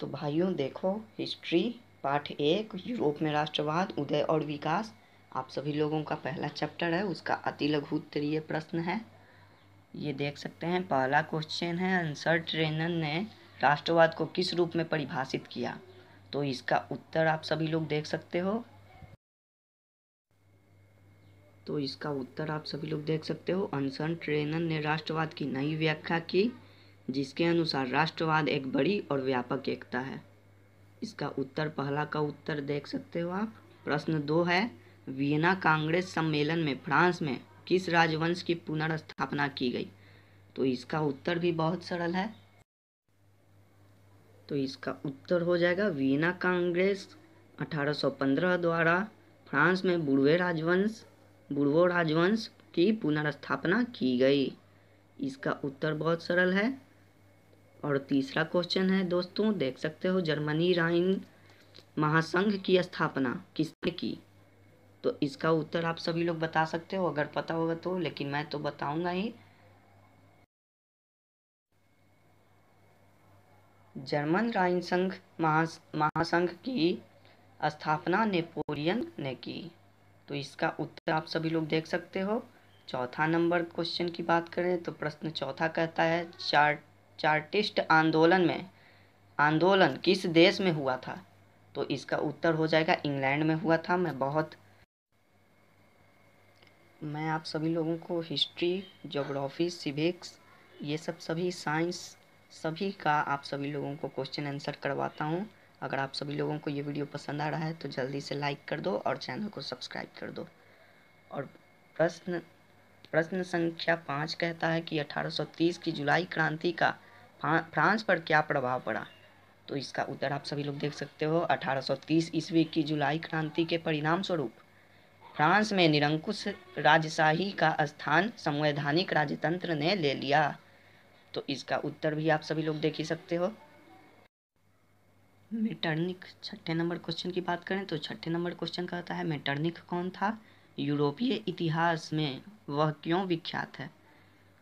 तो भाइयों देखो हिस्ट्री पाठ एक यूरोप में राष्ट्रवाद उदय और विकास आप सभी लोगों का पहला चैप्टर है उसका अति लघु उत्तरीय प्रश्न है ये देख सकते हैं पहला क्वेश्चन है आंसर ट्रेनन ने राष्ट्रवाद को किस रूप में परिभाषित किया तो इसका उत्तर आप सभी लोग देख सकते हो तो इसका उत्तर आप सभी लोग देख सकते हो अनसन ट्रेनन ने राष्ट्रवाद की नई व्याख्या की जिसके अनुसार राष्ट्रवाद एक बड़ी और व्यापक एकता है इसका उत्तर पहला का उत्तर देख सकते हो आप प्रश्न दो है वियना कांग्रेस सम्मेलन में फ्रांस में किस राजवंश की पुनर्स्थापना की गई तो इसका उत्तर भी बहुत सरल है तो इसका उत्तर हो जाएगा वियना कांग्रेस 1815 द्वारा फ्रांस में बुढ़वे राजवंश बुढ़वो राजवंश की पुनर्स्थापना की गई इसका उत्तर बहुत सरल है और तीसरा क्वेश्चन है दोस्तों देख सकते हो जर्मनी राइन महासंघ की स्थापना किसने की तो इसका उत्तर आप सभी लोग बता सकते हो अगर पता होगा तो लेकिन मैं तो बताऊंगा ही जर्मन राइन संघ महा महासंघ की स्थापना नेपोलियन ने की तो इसका उत्तर आप सभी लोग देख सकते हो चौथा नंबर क्वेश्चन की बात करें तो प्रश्न चौथा कहता है चार्ट चार्टिस्ट आंदोलन में आंदोलन किस देश में हुआ था तो इसका उत्तर हो जाएगा इंग्लैंड में हुआ था मैं बहुत मैं आप सभी लोगों को हिस्ट्री जोग्राफी सिविक्स ये सब सभी साइंस सभी का आप सभी लोगों को क्वेश्चन आंसर करवाता हूँ अगर आप सभी लोगों को ये वीडियो पसंद आ रहा है तो जल्दी से लाइक कर दो और चैनल को सब्सक्राइब कर दो और प्रश्न प्रश्न संख्या पाँच कहता है कि 1830 की जुलाई क्रांति का फ्रांस पर क्या प्रभाव पड़ा तो इसका उत्तर आप सभी लोग देख सकते हो 1830 ईस्वी की जुलाई क्रांति के परिणाम स्वरूप फ्रांस में निरंकुश राजशाही का स्थान संवैधानिक राजतंत्र ने ले लिया तो इसका उत्तर भी आप सभी लोग देख ही सकते हो मेटर्निक छठे नंबर क्वेश्चन की बात करें तो छठे नंबर क्वेश्चन कहता है मेटर्निक कौन था यूरोपीय इतिहास में वह क्यों विख्यात है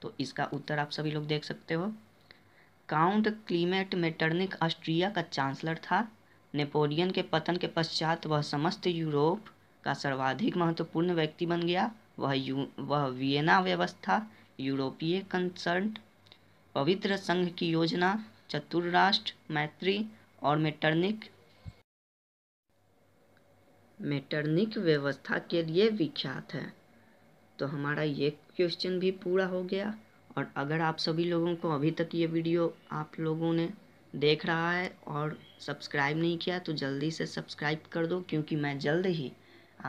तो इसका उत्तर आप सभी लोग देख सकते हो काउंट क्लीमेट मेटर्निक ऑस्ट्रिया का चांसलर था नेपोलियन के पतन के पश्चात वह समस्त यूरोप का सर्वाधिक महत्वपूर्ण व्यक्ति बन गया वह यू वह वियना व्यवस्था यूरोपीय कंसर्ट पवित्र संघ की योजना चतुर राष्ट्र मैत्री और मेटर्निक मेटर्निक व्यवस्था के लिए विख्यात है तो हमारा ये क्वेश्चन भी पूरा हो गया और अगर आप सभी लोगों को अभी तक ये वीडियो आप लोगों ने देख रहा है और सब्सक्राइब नहीं किया तो जल्दी से सब्सक्राइब कर दो क्योंकि मैं जल्द ही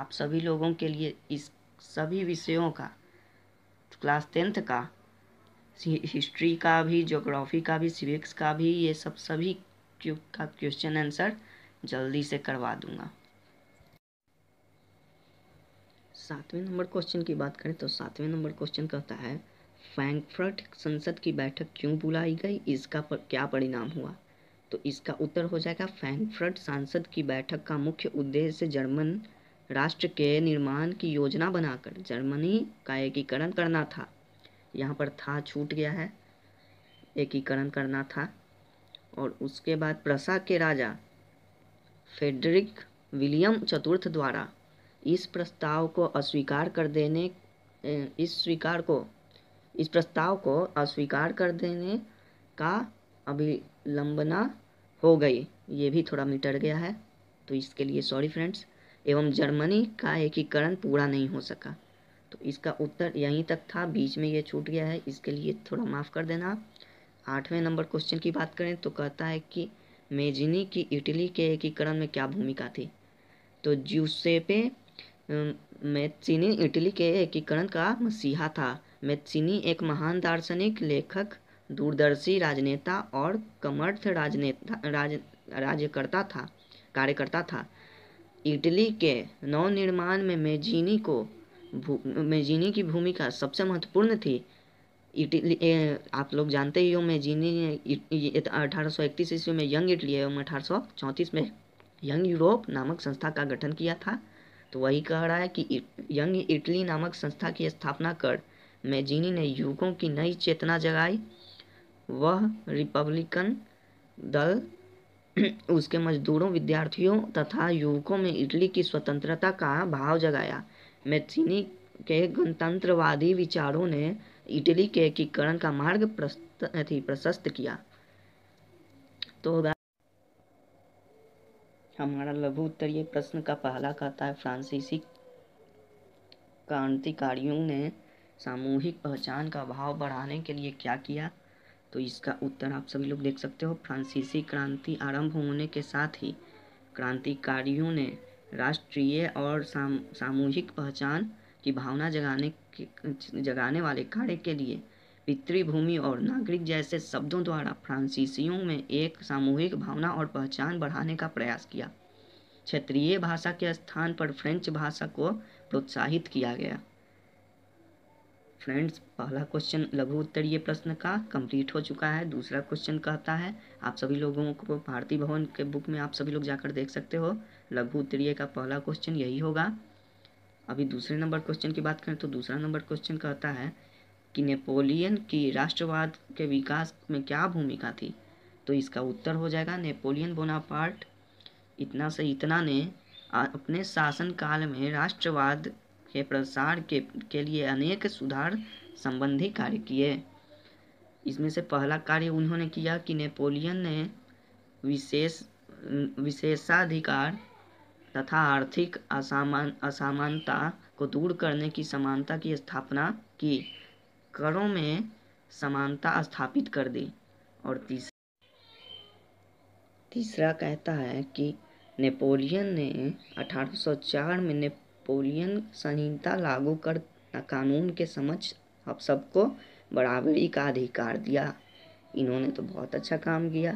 आप सभी लोगों के लिए इस सभी विषयों का क्लास टेंथ का हिस्ट्री का भी जोग्राफी का भी सिविक्स का भी ये सब सभी का क्वेश्चन आंसर जल्दी से करवा दूंगा सातवें नंबर क्वेश्चन की बात करें तो सातवें नंबर क्वेश्चन कहता है फ्रैंकफर्ट संसद की बैठक क्यों बुलाई गई इसका पर क्या परिणाम हुआ तो इसका उत्तर हो जाएगा फ्रैंकफर्ट सांसद की बैठक का मुख्य उद्देश्य जर्मन राष्ट्र के निर्माण की योजना बनाकर जर्मनी का एकीकरण करना था यहाँ पर था छूट गया है एकीकरण करना था और उसके बाद प्रसा के राजा फेडरिक विलियम चतुर्थ द्वारा इस प्रस्ताव को अस्वीकार कर देने इस स्वीकार को इस प्रस्ताव को अस्वीकार कर देने का अभिलंबना हो गई ये भी थोड़ा मिटर गया है तो इसके लिए सॉरी फ्रेंड्स एवं जर्मनी का एकीकरण पूरा नहीं हो सका तो इसका उत्तर यहीं तक था बीच में ये छूट गया है इसके लिए थोड़ा माफ़ कर देना आठवें नंबर क्वेश्चन की बात करें तो कहता है कि मेजिनी की इटली के एकीकरण में क्या भूमिका थी तो जूसेपे मैचिनी इटली के एकीकरण का मसीहा था मेत्सिनी एक महान दार्शनिक लेखक दूरदर्शी राजनेता और कमर्थ राजनेता राज राज्यकर्ता था कार्यकर्ता था इटली के नवनिर्माण में मेजिनी को मेजिनी की भूमिका सबसे महत्वपूर्ण थी इटली आप लोग जानते ही हो मेजिनी ने अठारह सौ इकतीस ईस्वी में यंग इटली एवं अठारह सौ चौंतीस में यंग यूरोप नामक संस्था का गठन किया था तो वही कह रहा है कि यंग इटली नामक संस्था की स्थापना कर मैजीनी ने युवकों की नई चेतना जगाई वह रिपब्लिकन दल उसके मजदूरों विद्यार्थियों तथा युवकों में इटली की स्वतंत्रता का भाव जगाया मैथिनी के गणतंत्रवादी विचारों ने इटली के एकीकरण का मार्ग प्रशस्त किया तो हमारा लघु उत्तरीय प्रश्न का पहला कहता है फ्रांसीसी क्रांतिकारियों ने सामूहिक पहचान का भाव बढ़ाने के लिए क्या किया तो इसका उत्तर आप सभी लोग देख सकते हो फ्रांसीसी क्रांति आरंभ होने के साथ ही क्रांतिकारियों ने राष्ट्रीय और साम, सामूहिक पहचान की भावना जगाने के जगाने वाले कार्य के लिए पितृभूमि और नागरिक जैसे शब्दों द्वारा फ्रांसीसियों में एक सामूहिक भावना और पहचान बढ़ाने का प्रयास किया क्षेत्रीय भाषा के स्थान पर फ्रेंच भाषा को प्रोत्साहित किया गया फ्रेंड्स पहला क्वेश्चन लघु उत्तरीय प्रश्न का कंप्लीट हो चुका है दूसरा क्वेश्चन कहता है आप सभी लोगों को भारती भवन के बुक में आप सभी लोग जाकर देख सकते हो लघु उत्तरीय का पहला क्वेश्चन यही होगा अभी दूसरे नंबर क्वेश्चन की बात करें तो दूसरा नंबर क्वेश्चन कहता है कि नेपोलियन की राष्ट्रवाद के विकास में क्या भूमिका थी तो इसका उत्तर हो जाएगा नेपोलियन बोनापार्ट इतना से इतना ने अपने शासनकाल में राष्ट्रवाद के प्रसार के के लिए अनेक सुधार संबंधी कार्य किए इसमें से पहला कार्य उन्होंने किया कि नेपोलियन ने विशेष विशेषाधिकार तथा आर्थिक असामान असमानता को दूर करने की समानता की स्थापना की करों में समानता स्थापित कर दी और तीसरा तीसरा कहता है कि नेपोलियन ने 1804 में ने नेपोलियन संहिता लागू कर कानून के समक्ष अब सबको बराबरी का अधिकार दिया इन्होंने तो बहुत अच्छा काम किया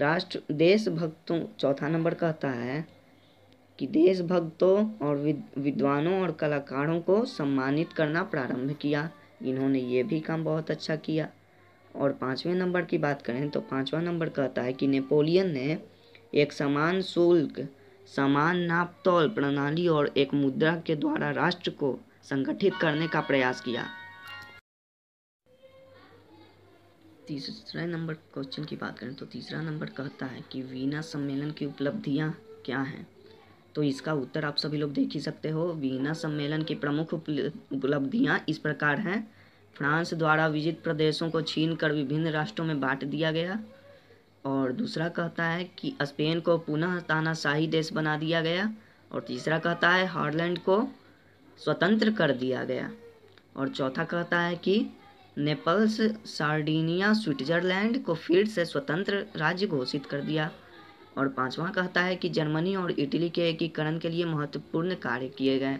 राष्ट्र देशभक्तों चौथा नंबर कहता है कि देशभक्तों और विद्वानों और कलाकारों को सम्मानित करना प्रारंभ किया इन्होंने ये भी काम बहुत अच्छा किया और पाँचवें नंबर की बात करें तो पाँचवा नंबर कहता है कि नेपोलियन ने एक समान शुल्क समान नाप प्रणाली और एक मुद्रा के द्वारा राष्ट्र को संगठित करने का प्रयास किया तीसरे नंबर क्वेश्चन की बात करें तो तीसरा नंबर कहता है कि वीना सम्मेलन की उपलब्धियाँ क्या हैं तो इसका उत्तर आप सभी लोग देख ही सकते हो वीना सम्मेलन की प्रमुख उपलब्धियां इस प्रकार हैं फ्रांस द्वारा विजित प्रदेशों को छीन कर विभिन्न राष्ट्रों में बांट दिया गया और दूसरा कहता है कि स्पेन को पुनः तानाशाही देश बना दिया गया और तीसरा कहता है हार्लैंड को स्वतंत्र कर दिया गया और चौथा कहता है कि नेपल्स सार्डिनिया स्विट्जरलैंड को फिर से स्वतंत्र राज्य घोषित कर दिया और पांचवा कहता है कि जर्मनी और इटली के एकीकरण के लिए महत्वपूर्ण कार्य किए गए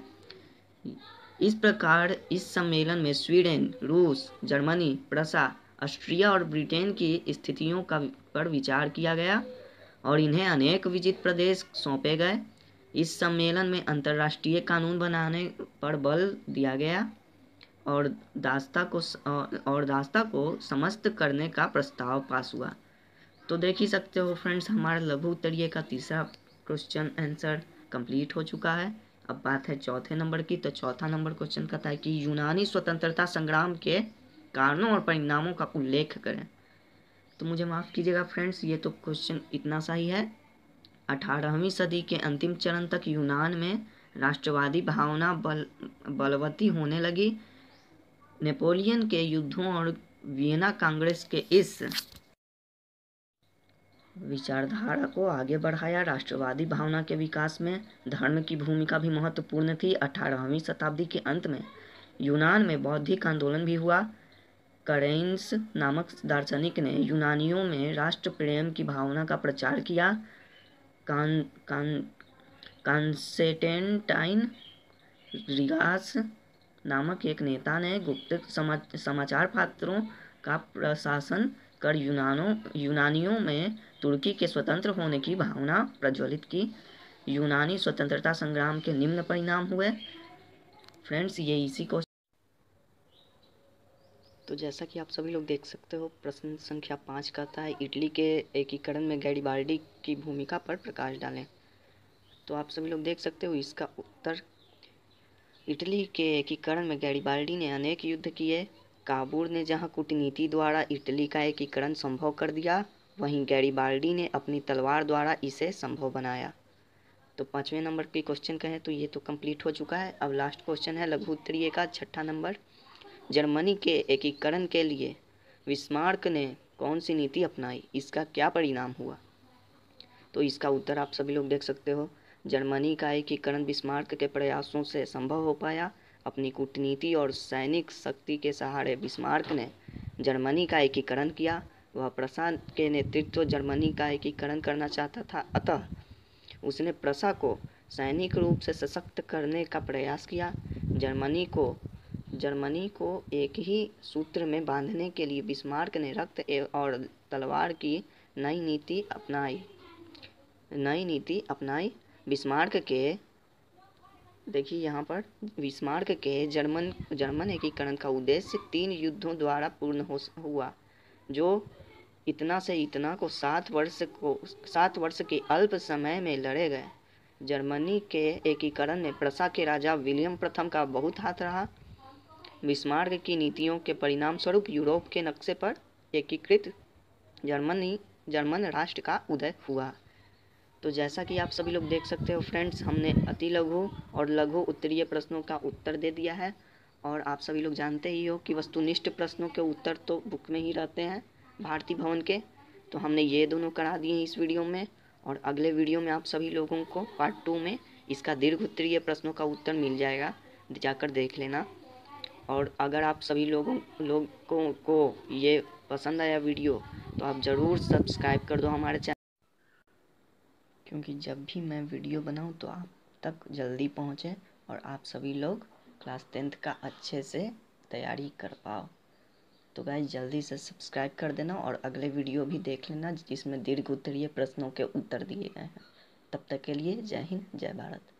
इस प्रकार इस सम्मेलन में स्वीडन रूस जर्मनी प्रसा ऑस्ट्रिया और ब्रिटेन की स्थितियों का पर विचार किया गया और इन्हें अनेक विजित प्रदेश सौंपे गए इस सम्मेलन में अंतर्राष्ट्रीय कानून बनाने पर बल दिया गया और दास्ता को और दास्ता को समस्त करने का प्रस्ताव पास हुआ तो देख ही सकते हो फ्रेंड्स हमारा लघु उत्तरीय का तीसरा क्वेश्चन आंसर कंप्लीट हो चुका है अब बात है चौथे नंबर की तो चौथा नंबर क्वेश्चन कहता है कि यूनानी स्वतंत्रता संग्राम के कारणों और परिणामों का उल्लेख करें तो मुझे माफ़ कीजिएगा फ्रेंड्स ये तो क्वेश्चन इतना सा ही है अठारहवीं सदी के अंतिम चरण तक यूनान में राष्ट्रवादी भावना बल बलवती होने लगी नेपोलियन के युद्धों और वियना कांग्रेस के इस विचारधारा को आगे बढ़ाया राष्ट्रवादी भावना के विकास में धर्म की भूमिका भी महत्वपूर्ण थी अठारहवीं शताब्दी के अंत में यूनान में बौद्धिक आंदोलन भी हुआ करेंस नामक दार्शनिक ने यूनानियों में राष्ट्र प्रेम की भावना का प्रचार किया कान कान रिगास नामक एक नेता ने गुप्त समा, समाचार पात्रों का प्रशासन कर यूनानों यूनानियों में तुर्की के स्वतंत्र होने की भावना प्रज्वलित की यूनानी स्वतंत्रता संग्राम के निम्न परिणाम हुए फ्रेंड्स ये इसी को जैसा कि आप सभी लोग देख सकते हो प्रश्न संख्या पाँच का था इटली के एकीकरण में गैडीबाल्डी की भूमिका पर प्रकाश डालें तो आप सभी लोग देख सकते हो इसका उत्तर इटली के एकीकरण में गैडीबाल्डी ने अनेक युद्ध किए काबूर ने जहां कूटनीति द्वारा इटली का एकीकरण संभव कर दिया वहीं गैडीबाल्डी ने अपनी तलवार द्वारा इसे संभव बनाया तो पाँचवें नंबर के क्वेश्चन कहें तो ये तो कंप्लीट हो चुका है अब लास्ट क्वेश्चन है लघु उत्तरीय का छठा नंबर जर्मनी के एकीकरण के लिए विस्मार्क ने कौन सी नीति अपनाई इसका क्या परिणाम हुआ तो इसका उत्तर आप सभी लोग देख सकते हो जर्मनी का एकीकरण विस्मार्क के प्रयासों से संभव हो पाया अपनी कूटनीति और सैनिक शक्ति के सहारे बिस्मार्क ने जर्मनी का एकीकरण किया वह प्रशांत के नेतृत्व जर्मनी का एकीकरण करना चाहता था अतः उसने प्रसा को सैनिक रूप से सशक्त करने का प्रयास किया जर्मनी को जर्मनी को एक ही सूत्र में बांधने के लिए बिस्मार्क ने रक्त और तलवार की नई नीति अपनाई नई नीति अपनाई बिस्मार्क के देखिए यहाँ पर बिस्मार्क के जर्मन जर्मन एकीकरण का उद्देश्य तीन युद्धों द्वारा पूर्ण हो हुआ जो इतना से इतना को सात वर्ष को सात वर्ष के अल्प समय में लड़े गए जर्मनी के एकीकरण में प्रसा के राजा विलियम प्रथम का बहुत हाथ रहा बिस्मार्क की नीतियों के परिणाम स्वरूप यूरोप के नक्शे पर एकीकृत जर्मनी जर्मन राष्ट्र का उदय हुआ तो जैसा कि आप सभी लोग देख सकते हो फ्रेंड्स हमने अति लघु और लघु उत्तरीय प्रश्नों का उत्तर दे दिया है और आप सभी लोग जानते ही हो कि वस्तुनिष्ठ प्रश्नों के उत्तर तो बुक में ही रहते हैं भारतीय भवन के तो हमने ये दोनों करा दिए इस वीडियो में और अगले वीडियो में आप सभी लोगों को पार्ट टू में इसका दीर्घ उत्तरीय प्रश्नों का उत्तर मिल जाएगा जाकर देख लेना और अगर आप सभी लोगों लोगों को ये पसंद आया वीडियो तो आप ज़रूर सब्सक्राइब कर दो हमारे चैनल क्योंकि जब भी मैं वीडियो बनाऊँ तो आप तक जल्दी पहुँचें और आप सभी लोग क्लास टेंथ का अच्छे से तैयारी कर पाओ तो गाय जल्दी से सब्सक्राइब कर देना और अगले वीडियो भी देख लेना जिसमें दीर्घ उत्तरीय प्रश्नों के उत्तर दिए गए हैं तब तक के लिए जय हिंद जय भारत